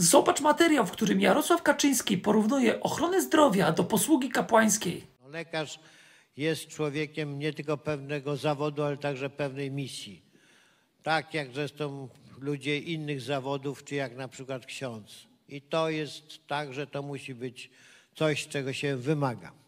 Zobacz materiał, w którym Jarosław Kaczyński porównuje ochronę zdrowia do posługi kapłańskiej. No, lekarz jest człowiekiem nie tylko pewnego zawodu, ale także pewnej misji. Tak jak zresztą ludzie innych zawodów, czy jak na przykład ksiądz. I to jest tak, że to musi być coś, czego się wymaga.